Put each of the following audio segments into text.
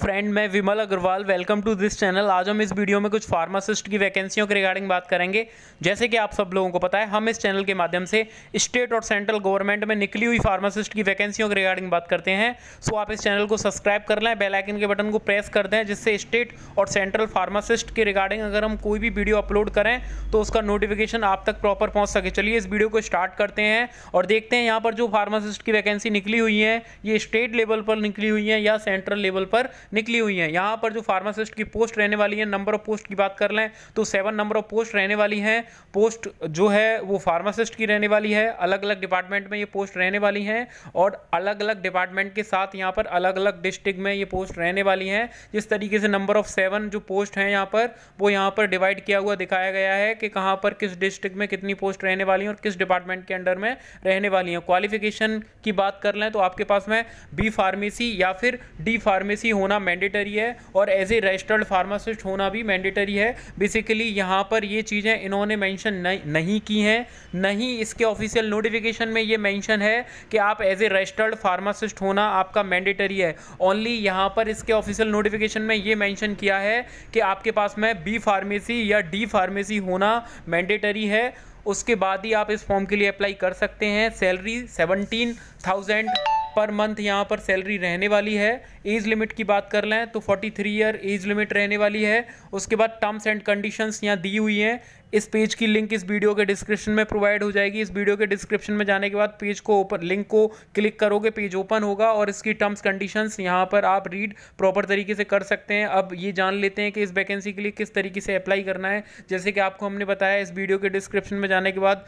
friend मैं Vimal Agrawal welcome to this channel आज हम इस वीडियो में कुछ फार्मासिस्ट की वैकेंसियों के रिगार्डिंग बात करेंगे जैसे कि आप सब लोगों को पता है हम इस चैनल के माध्यम से स्टेट और सेंट्रल गवर्नमेंट में निकली हुई फार्मासिस्ट की वैकेंसियों के रिगार्डिंग बात करते हैं सो आप इस चैनल को सब्सक्राइब कर लें बेलाइकन के बटन को प्रेस कर दें जिससे स्टेट और सेंट्रल फार्मासिस्ट के रिगार्डिंग अगर हम कोई भी वीडियो अपलोड करें तो उसका नोटिफिकेशन आप तक प्रॉपर पहुँच सके चलिए इस वीडियो को स्टार्ट करते हैं और देखते हैं यहाँ पर जो फार्मासिस्ट की वैकेंसी निकली हुई है ये स्टेट लेवल पर निकली हुई है या सेंट्रल लेवल पर निकली हुई हैं यहाँ पर जो फार्मासिस्ट की पोस्ट रहने वाली है नंबर ऑफ पोस्ट की बात कर लें तो सेवन नंबर ऑफ पोस्ट रहने वाली हैं पोस्ट जो है वो फार्मासिस्ट की रहने वाली है अलग अलग डिपार्टमेंट में ये पोस्ट रहने वाली हैं और अलग अलग डिपार्टमेंट के साथ यहाँ पर अलग अलग डिस्ट्रिक्ट में ये पोस्ट रहने वाली हैं जिस तरीके से नंबर ऑफ सेवन जो पोस्ट हैं यहाँ पर वो यहाँ पर डिवाइड किया हुआ दिखाया गया है कि कहाँ पर किस डिस्ट्रिक्ट में कितनी पोस्ट रहने वाली हैं और किस डिपार्टमेंट के अंडर में रहने वाली हैं क्वालिफिकेशन की बात कर लें तो आपके पास में बी फार्मेसी या फिर डी फार्मेसी होना होना मैंडेटरी है और एज ए रजिस्टर्ड फार्मासिस्ट होना भी मैंडेटरी है बेसिकली यहाँ पर ये चीज़ें इन्होंने मैंशन नहीं की हैं नहीं इसके ऑफिशियल नोटिफिकेशन में ये मैंशन है कि आप एज ए रजिस्टर्ड फार्मासिस्ट होना आपका मैंडेटरी है ओनली यहाँ पर इसके ऑफिशियल नोटिफिकेशन में ये मैंशन किया है कि आपके पास में बी फार्मेसी या डी फार्मेसी होना मैंडेटरी है उसके बाद ही आप इस फॉर्म के लिए अप्लाई कर सकते हैं सैलरी सेवनटीन थाउजेंड पर मंथ यहाँ पर सैलरी रहने वाली है एज लिमिट की बात कर लें तो 43 ईयर एज लिमिट रहने वाली है उसके बाद टर्म्स एंड कंडीशंस यहाँ दी हुई हैं इस पेज की लिंक इस वीडियो के डिस्क्रिप्शन में प्रोवाइड हो जाएगी इस वीडियो के डिस्क्रिप्शन में जाने के बाद पेज को ओपन लिंक को क्लिक करोगे पेज ओपन होगा और इसकी टर्म्स कंडीशंस यहाँ पर आप रीड प्रॉपर तरीके से कर सकते हैं अब ये जान लेते हैं कि इस वैकेंसी के लिए किस तरीके से अप्लाई करना है जैसे कि आपको हमने बताया इस वीडियो के डिस्क्रिप्शन में जाने के बाद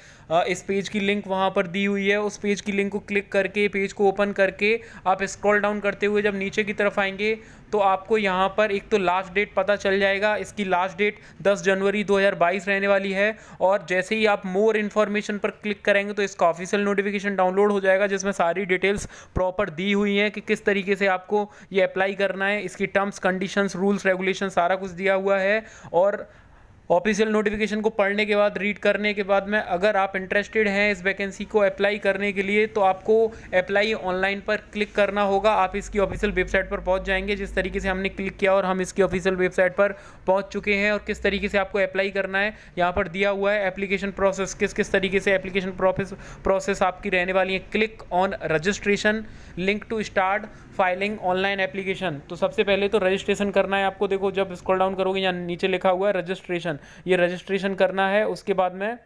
इस पेज की लिंक वहाँ पर दी हुई है उस पेज की लिंक को क्लिक करके पेज को ओपन करके आप स्क्रॉल डाउन करते हुए जब नीचे की तरफ आएंगे तो आपको यहाँ पर एक तो लास्ट डेट पता चल जाएगा इसकी लास्ट डेट 10 जनवरी 2022 रहने वाली है और जैसे ही आप मोर इन्फॉर्मेशन पर क्लिक करेंगे तो इसका ऑफिशियल नोटिफिकेशन डाउनलोड हो जाएगा जिसमें सारी डिटेल्स प्रॉपर दी हुई हैं कि किस तरीके से आपको ये अप्लाई करना है इसकी टर्म्स कंडीशंस रूल्स रेगुलेशन सारा कुछ दिया हुआ है और ऑफिशियल नोटिफिकेशन को पढ़ने के बाद रीड करने के बाद में अगर आप इंटरेस्टेड हैं इस वैकेंसी को अप्लाई करने के लिए तो आपको अप्लाई ऑनलाइन पर क्लिक करना होगा आप इसकी ऑफिशियल वेबसाइट पर पहुंच जाएंगे जिस तरीके से हमने क्लिक किया और हम इसकी ऑफिशियल वेबसाइट पर पहुंच चुके हैं और किस तरीके से आपको अप्लाई करना है यहाँ पर दिया हुआ है एप्लीकेशन प्रोसेस किस किस तरीके से एप्लीकेशन प्रोसेस आपकी रहने वाली है click on registration link to start filing online application तो सबसे पहले तो रजिस्ट्रेशन करना है आपको देखो जब स्क्रॉल डाउन करोगे यहाँ नीचे लिखा हुआ है रजिस्ट्रेशन ये रजिस्ट्रेशन करना है उसके बाद में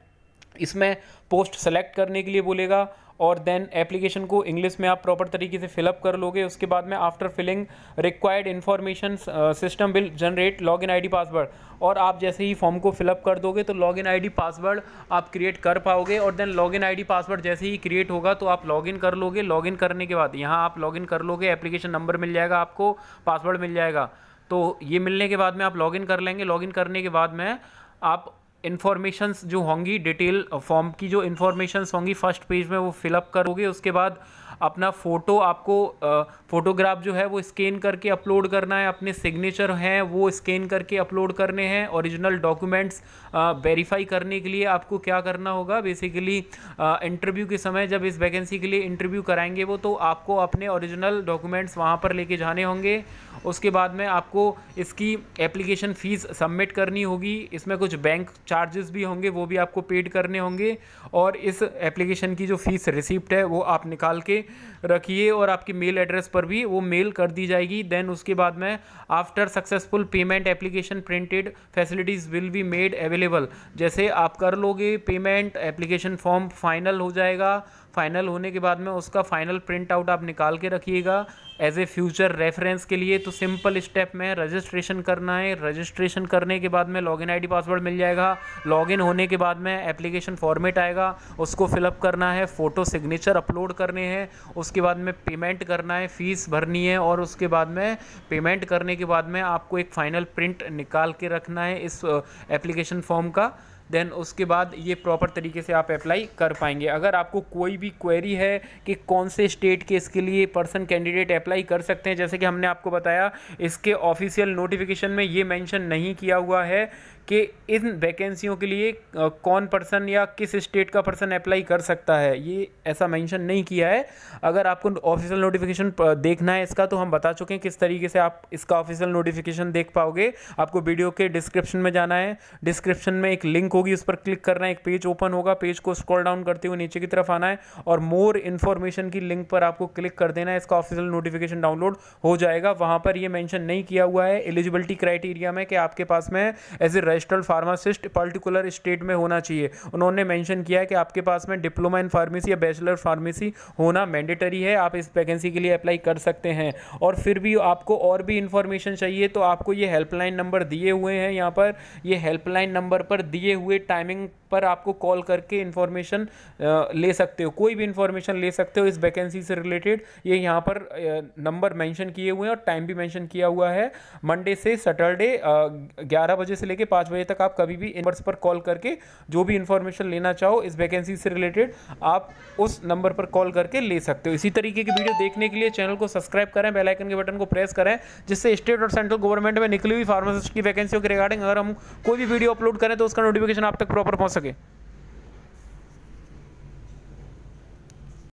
इसमें पोस्ट सेलेक्ट करने के लिए बोलेगा और देन एप्लीकेशन को इंग्लिश में आप प्रॉपर तरीके से फिलअप कर लोगे उसके बाद में after filling required information system will generate log in I password और आप जैसे ही फॉर्म को फिलअप कर दोगे तो लॉग इन आई पासवर्ड आप क्रिएट कर पाओगे और then log in I password जैसे ही क्रिएट होगा तो आप लॉग इन कर लोगे लॉग इन करने के बाद यहाँ आप लॉग इन कर लोगे एप्लीकेशन नंबर मिल जाएगा आपको पासवर्ड मिल जाएगा तो ये मिलने के बाद में आप लॉगिन कर लेंगे लॉगिन करने के बाद में आप इन्फॉर्मेशंस जो होंगी डिटेल फॉर्म की जो इन्फॉर्मेशंस होंगी फर्स्ट पेज में वो फिलअप करोगे उसके बाद अपना फ़ोटो आपको फ़ोटोग्राफ जो है वो स्कैन करके अपलोड करना है अपने सिग्नेचर हैं वो स्कैन करके अपलोड करने हैं ओरिजिनल डॉक्यूमेंट्स वेरीफाई करने के लिए आपको क्या करना होगा बेसिकली इंटरव्यू के समय जब इस वैकेंसी के लिए इंटरव्यू कराएंगे वो तो आपको अपने ओरिजिनल डॉक्यूमेंट्स वहाँ पर लेके जाने होंगे उसके बाद में आपको इसकी एप्लीकेशन फ़ीस सबमिट करनी होगी इसमें कुछ बैंक चार्जेस भी होंगे वो भी आपको पेड करने होंगे और इस एप्लीकेशन की जो फ़ीस रिसिप्ट है वो आप निकाल के रखिए और आपके मेल एड्रेस पर भी वो मेल कर दी जाएगी देन उसके बाद में after successful payment application printed facilities will be made available जैसे आप कर लोगे पेमेंट एप्लीकेशन फॉर्म फाइनल हो जाएगा फाइनल होने के बाद में उसका फाइनल प्रिंट आउट आप निकाल के रखिएगा एज ए फ्यूचर रेफरेंस के लिए तो सिंपल स्टेप में रजिस्ट्रेशन करना है रजिस्ट्रेशन करने के बाद में लॉगिन आईडी पासवर्ड मिल जाएगा लॉगिन होने के बाद में एप्लीकेशन फॉर्मेट आएगा उसको फिलअप करना है फ़ोटो सिग्नेचर अपलोड करने हैं उसके बाद में पेमेंट करना है फ़ीस भरनी है और उसके बाद में पेमेंट करने के बाद में आपको एक फ़ाइनल प्रिंट निकाल के रखना है इस एप्लीकेशन uh, फॉर्म का देन उसके बाद ये प्रॉपर तरीके से आप अप्लाई कर पाएंगे अगर आपको कोई भी क्वेरी है कि कौन से स्टेट के इसके लिए पर्सन कैंडिडेट अप्लाई कर सकते हैं जैसे कि हमने आपको बताया इसके ऑफिशियल नोटिफिकेशन में ये मेंशन नहीं किया हुआ है कि इन वैकेंसियों के लिए कौन पर्सन या किस स्टेट का पर्सन अप्लाई कर सकता है ये ऐसा मेंशन नहीं किया है अगर आपको ऑफिशियल नोटिफिकेशन देखना है इसका तो हम बता चुके हैं किस तरीके से आप इसका ऑफिशियल नोटिफिकेशन देख पाओगे आपको वीडियो के डिस्क्रिप्शन में जाना है डिस्क्रिप्शन में एक लिंक होगी उस पर क्लिक करना है एक पेज ओपन होगा पेज को स्क्रॉल डाउन करते हुए नीचे की तरफ आना है और मोर इन्फॉर्मेशन की लिंक पर आपको क्लिक कर देना है इसका ऑफिशियल नोटिफिकेशन डाउनलोड हो जाएगा वहाँ पर यह मैंशन नहीं किया हुआ है एलिजिबिलिटी क्राइटेरिया में कि आपके पास में as a registered pharmacist particular state में होना चाहिए उन्होंने मैंशन किया है कि आपके पास में डिप्लोमा इन फार्मेसी या बैचलर फार्मेसी होना मैंडेटरी है आप इस वैकेंसी के लिए अप्लाई कर सकते हैं और फिर भी आपको और भी इन्फॉर्मेशन चाहिए तो आपको ये हेल्पलाइन नंबर दिए हुए हैं यहाँ पर ये हेल्पलाइन नंबर पर दिए हुए टाइमिंग पर आपको कॉल करके इन्फॉर्मेशन ले सकते हो कोई भी इन्फॉर्मेशन ले सकते हो इस वैकेंसी से रिलेटेड ये यहाँ पर नंबर मेंशन किए हुए हैं और टाइम भी मेंशन किया हुआ है मंडे से सैटरडे 11 बजे से लेकर पाँच बजे तक आप कभी भी नंबर्स पर कॉल करके जो भी इन्फॉर्मेशन लेना चाहो इस वैकेंसी से रिलेटेड आप उस नंबर पर कॉल करके ले सकते हो इसी तरीके की वीडियो देखने के लिए चैनल को सब्सक्राइब करें बेलाइकन के बटन को प्रेस करें जिससे स्टेट और सेंट्रल गवर्नमेंट में निकली हुई फार्मासिस्ट की वैकेंसियों के रिगार्डिंग अगर हम कोई भी वीडियो अपलोड करें तो उसका नोटिफिकेशन आप तक प्रॉपर पहुँच सके